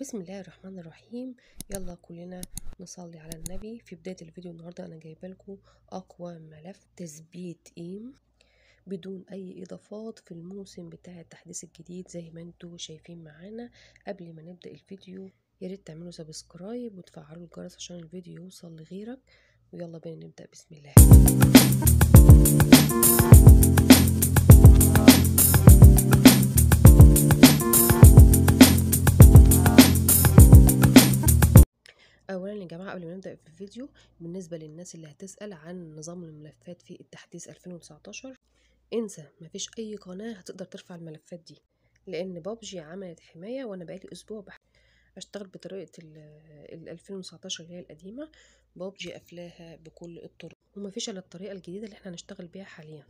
بسم الله الرحمن الرحيم يلا كلنا نصلي على النبي في بداية الفيديو النهاردة أنا جايبة لكم أقوى ملف تثبيت إيم بدون أي إضافات في الموسم بتاع التحديث الجديد زي ما انتوا شايفين معانا قبل ما نبدأ الفيديو ياريت تعملوا سبسكرايب وتفعلوا الجرس عشان الفيديو يوصل لغيرك ويلا بينا نبدأ بسم الله هنبدأ في الفيديو بالنسبة للناس اللي هتسأل عن نظام الملفات في التحديث 2019 انسى مفيش أي قناة هتقدر ترفع الملفات دي لأن بابجي عملت حماية وأنا بقالي أسبوع بح... أشتغل بطريقة ال 2019 اللي هي القديمة بابجي قفلاها بكل الطرق ومفيش إلا الطريقة الجديدة اللي احنا هنشتغل بيها حاليا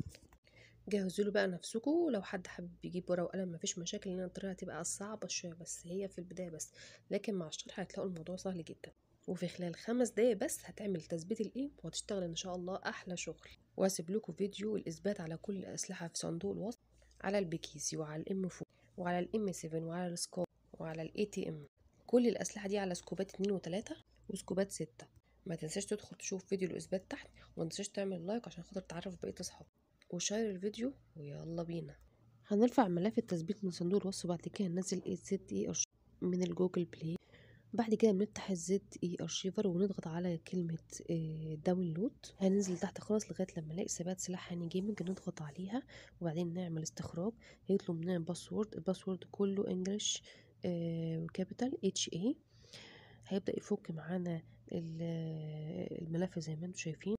جهزوا له بقى نفسكم لو حد حابب يجيب ورقه وقلم مفيش مشاكل لان الطريقه هتبقى صعبه شويه بس هي في البدايه بس لكن مع الشرح هتلاقوا الموضوع سهل جدا وفي خلال خمس دقايق بس هتعمل تثبيت الايم وهتشتغل ان شاء الله احلى شغل وهسيب لكم فيديو الاثبات على كل الاسلحه في صندوق الوصف على البيكيسي وعلى الام 4 وعلى الام 7 وعلى السكوب وعلى الاي تي ام كل الاسلحه دي على سكوبات 2 و3 وسكوبات 6 ما تنساش تدخل تشوف فيديو الاثبات تحت وما تنساش تعمل لايك عشان خاطر تعرف بقيه اصحابك وشير الفيديو ويلا بينا هنرفع ملف التثبيت من صندوق الوصف بعد كده ننزل اي زد اي من الجوجل بلاي بعد كده بنفتح الزد اي ارشيفر ونضغط على كلمة داونلود آه، هننزل تحت خالص لغاية لما نلاقي ثبات سلاح هاني جيمنج نضغط عليها وبعدين نعمل استخراج هيطلب مننا باسورد الباسورد كله انجلش وكابيتال اتش اي هيبدأ يفك معانا آه، الملف زي ما انتم شايفين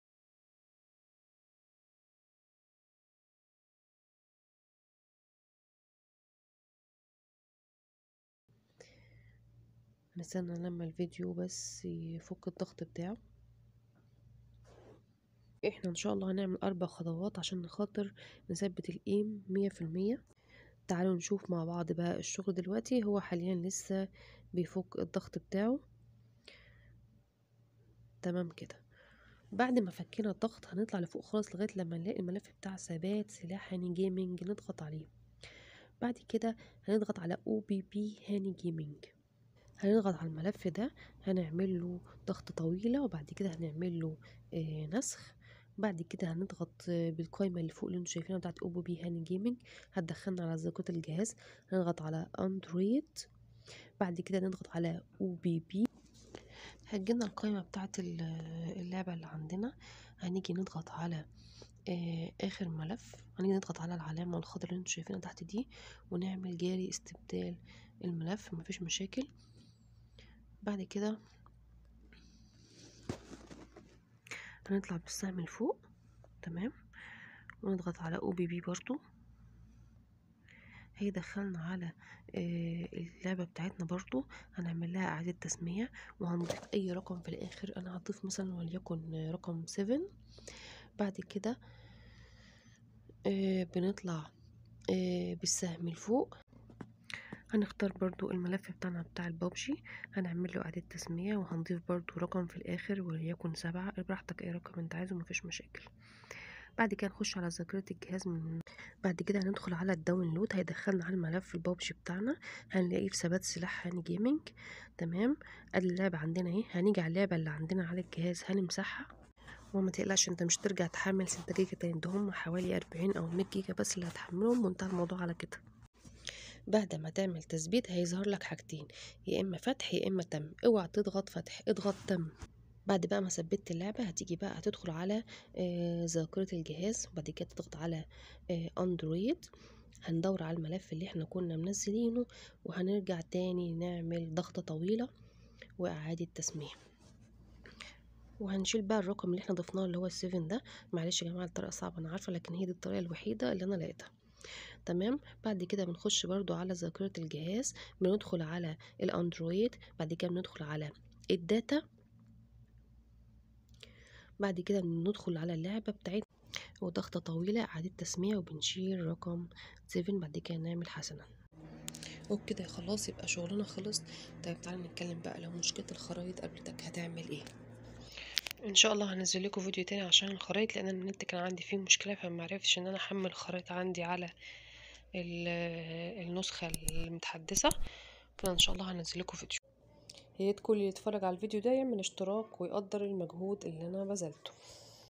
نستنى لما الفيديو بس يفك الضغط بتاعه احنا ان شاء الله هنعمل اربع خطوات عشان خاطر نثبت الايم مية في المية تعالوا نشوف مع بعض بقى الشغل دلوقتي هو حاليا لسه بيفك الضغط بتاعه تمام كده بعد ما فكينا الضغط هنطلع لفوق خالص لغايه لما نلاقي الملف بتاع ثبات سلاح هاني جيمنج نضغط عليه بعد كده هنضغط على او بي بي هاني جيمنج هنضغط على الملف ده هنعمل له ضغط طويلة وبعد كده هنعمل له آه نسخ بعد كده هنضغط بالقائمة اللي فوق اللي انتوا شايفينها بتاعت اوبو بي هاني جيمنج هتدخلنا على ذاكرة الجهاز هنضغط على اندرويد بعد كده نضغط على او بي بي هتجيلنا القائمة بتاعت اللعبة اللي عندنا هنيجي نضغط على آه، اخر ملف هنيجي نضغط على العلامة الخضراء اللي انتوا شايفينها تحت دي ونعمل جاري استبدال الملف مفيش مشاكل بعد كده هنطلع بالسهم لفوق تمام ونضغط على او بي بي برضو هيدخلنا على آه، اللعبة بتاعتنا برضو هنعمل لها اعادة تسمية وهنضيف اي رقم في الاخر انا هضيف مثلا وليكن رقم 7 بعد كده آه، بنطلع آه، بالسهم لفوق هنختار برضو الملف بتاعنا بتاع البابجي هنعمل له اعادة تسمية وهنضيف برضو رقم في الاخر وليكن سبعة براحتك اي رقم انت عايزه مفيش مشاكل بعد كده نخش على ذاكرة الجهاز من بعد كده هندخل على الداونلود هيدخلنا على الملف البابجي بتاعنا هنلاقيه في ثبات سلاح هاني جيمنج تمام ادي اللعبة عندنا اهي هنيجي على اللعبة اللي عندنا على الجهاز هنمسحها وما تقلقش انت مش ترجع تحمل 6 جيجا تاني ده هم حوالي 40 او 100 جيجا بس اللي هتحملهم وانتهى الموضوع على كده بعد ما تعمل تثبيت هيظهر لك حاجتين يا اما فتح يا اما تم اوعى تضغط فتح اضغط تم بعد بقى ما ثبتت اللعبة هتيجي بقى هتدخل على آه، ذاكرة الجهاز وبعد كده تضغط على اندرويد آه، هندور على الملف اللي احنا كنا منزلينه وهنرجع تاني نعمل ضغطة طويلة وإعادة تسمية وهنشيل بقى الرقم اللي احنا ضفناه اللي هو السيفن ده معلش يا جماعة الطريقة صعبة أنا عارفة لكن هي دي الطريقة الوحيدة اللي أنا لقيتها تمام بعد كده بنخش برضو على ذاكرة الجهاز بندخل على الاندرويد بعد كده بندخل على الداتا بعد كده بندخل على اللعبة بتاعتنا وضغطة طويلة إعادة تسميع وبنشيل رقم 7 بعد كده نعمل حسنا وبكده خلاص يبقى شغلنا خلص طيب تعالى نتكلم بقى لو مشكلة الخرايط قبلتك هتعمل ايه ان شاء الله هنزل لكم فيديو تاني عشان الخرايط لان النت كان عندي فيه مشكله فما عرفتش ان انا احمل الخرائط عندي على النسخه المتحدثه فان شاء الله هنزل لكم فيديو يا ريت كل اللي يتفرج على الفيديو ده يعمل اشتراك ويقدر المجهود اللي انا بذلته